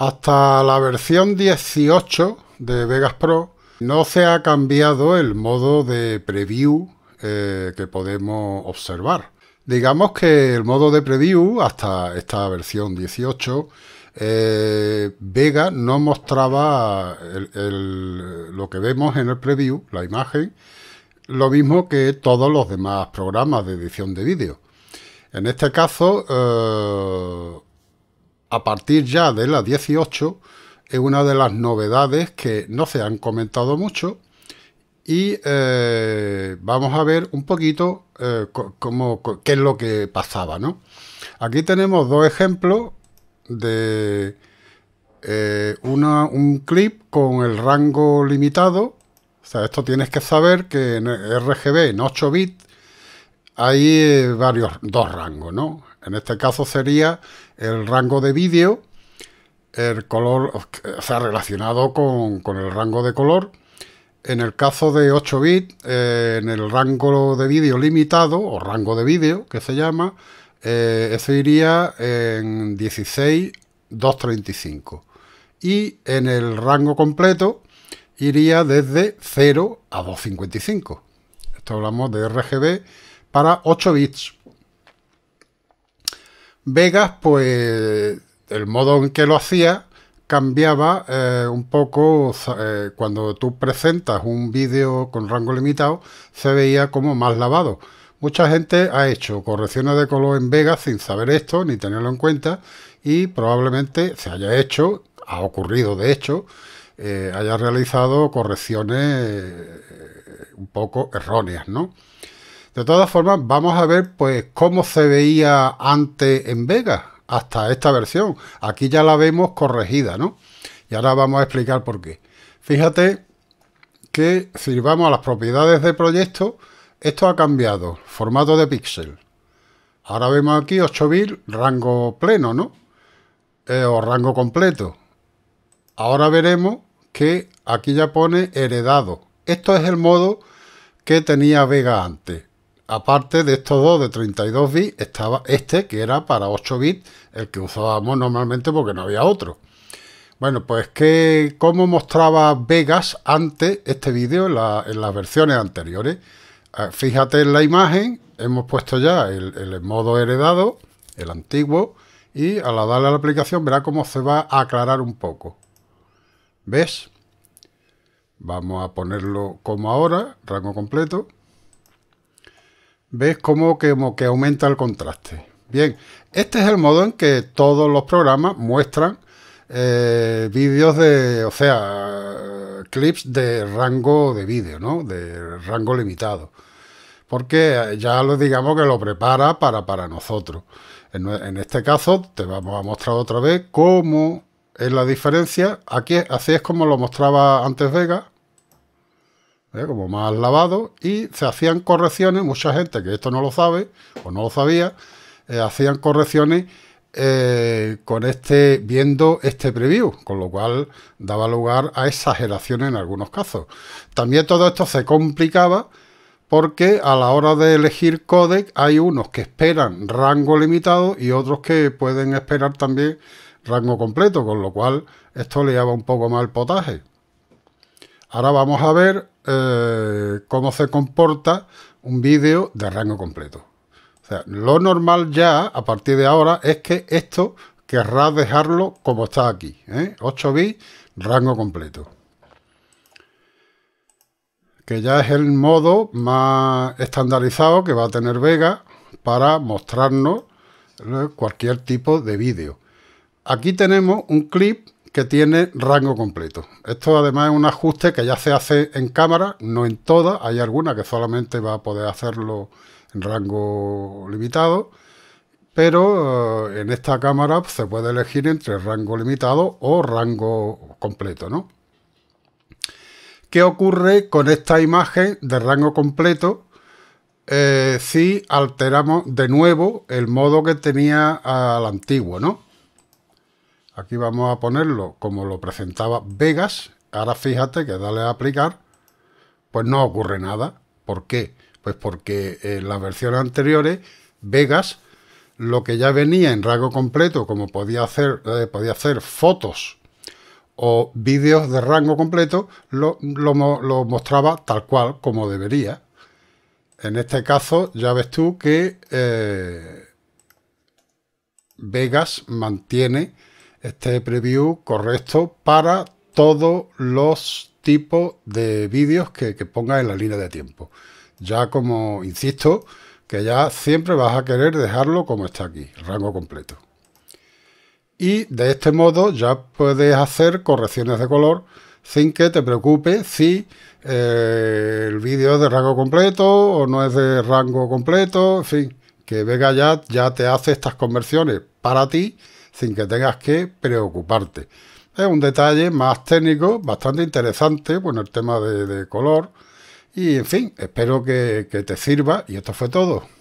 Hasta la versión 18 de Vegas Pro no se ha cambiado el modo de preview eh, que podemos observar. Digamos que el modo de preview hasta esta versión 18 eh, Vega no mostraba lo que vemos en el preview, la imagen, lo mismo que todos los demás programas de edición de vídeo. En este caso, eh, a partir ya de la 18 es una de las novedades que no se han comentado mucho y eh, vamos a ver un poquito eh, cómo, qué es lo que pasaba. ¿no? Aquí tenemos dos ejemplos de eh, una, un clip con el rango limitado. O sea, esto tienes que saber que en RGB en 8 bits hay varios, dos rangos, ¿no? En este caso sería el rango de vídeo, el color, o relacionado con, el rango de color. En el caso de 8 bits, eh, en el rango de vídeo limitado, o rango de vídeo que se llama, eh, eso iría en 16 235 y en el rango completo iría desde 0 a 255. Esto hablamos de RGB para 8 bits. Vegas, pues el modo en que lo hacía cambiaba eh, un poco eh, cuando tú presentas un vídeo con rango limitado se veía como más lavado mucha gente ha hecho correcciones de color en Vegas sin saber esto ni tenerlo en cuenta y probablemente se haya hecho ha ocurrido de hecho eh, haya realizado correcciones un poco erróneas no de todas formas, vamos a ver pues cómo se veía antes en Vega, hasta esta versión. Aquí ya la vemos corregida, ¿no? Y ahora vamos a explicar por qué. Fíjate que si vamos a las propiedades de proyecto, esto ha cambiado, formato de píxel. Ahora vemos aquí 8000, rango pleno, ¿no? Eh, o rango completo. Ahora veremos que aquí ya pone heredado. Esto es el modo que tenía Vega antes aparte de estos dos de 32 bits, estaba este que era para 8 bits, el que usábamos normalmente porque no había otro. Bueno, pues que como mostraba Vegas antes este vídeo en, las versiones anteriores. Ah, fíjate en la imagen, hemos puesto ya el, modo heredado, el antiguo, y al darle a la aplicación verá cómo se va a aclarar un poco. ¿Ves? Vamos a ponerlo como ahora, rango completo. ¿Ves cómo que, como que aumenta el contraste? Bien, este es el modo en que todos los programas muestran eh, vídeos de, o sea, clips de rango de vídeo, ¿no? De rango limitado. Porque ya lo digamos que lo prepara para, para nosotros. En, en este caso te vamos a mostrar otra vez cómo es la diferencia. Aquí así es como lo mostraba antes Vega ¿eh? como más lavado, y se hacían correcciones, mucha gente que esto no lo sabe o no lo sabía, eh, hacían correcciones eh, con este viendo este preview, con lo cual daba lugar a exageraciones en algunos casos. También todo esto se complicaba porque a la hora de elegir codec hay unos que esperan rango limitado y otros que pueden esperar también rango completo, con lo cual esto le daba un poco más el potaje. Ahora vamos a ver eh, cómo se comporta un vídeo de rango completo. lo normal ya, a partir de ahora, es que esto querrá dejarlo como está aquí. 8 ¿eh? bits, rango completo. Que ya es el modo más estandarizado que va a tener Vega para mostrarnos ¿eh? cualquier tipo de vídeo. Aquí tenemos un clip que tiene rango completo. Esto además es un ajuste que ya se hace en cámara, no en todas, hay alguna que solamente va a poder hacerlo en rango limitado, pero eh, en esta cámara pues, se puede elegir entre rango limitado o rango completo, ¿no? ¿Qué ocurre con esta imagen de rango completo eh, si alteramos de nuevo el modo que tenía al antiguo, ¿no? Aquí vamos a ponerlo como lo presentaba Vegas. Ahora fíjate que dale a aplicar. Pues no ocurre nada. ¿Por qué? Pues porque en las versiones anteriores, Vegas, lo que ya venía en rango completo, como podía hacer, eh, podía hacer fotos o vídeos de rango completo, lo, mostraba tal cual como debería. En este caso, ya ves tú que eh, Vegas mantiene este preview correcto para todos los tipos de vídeos que, pongas en la línea de tiempo. Ya como insisto, que ya siempre vas a querer dejarlo como está aquí, rango completo. Y de este modo ya puedes hacer correcciones de color sin que te preocupe si eh, el vídeo es de rango completo o no es de rango completo, en fin, que Vega ya, ya te hace estas conversiones para ti sin que tengas que preocuparte. Es un detalle más técnico, bastante interesante, bueno, el tema de, color. Y en fin, espero que te sirva y esto fue todo.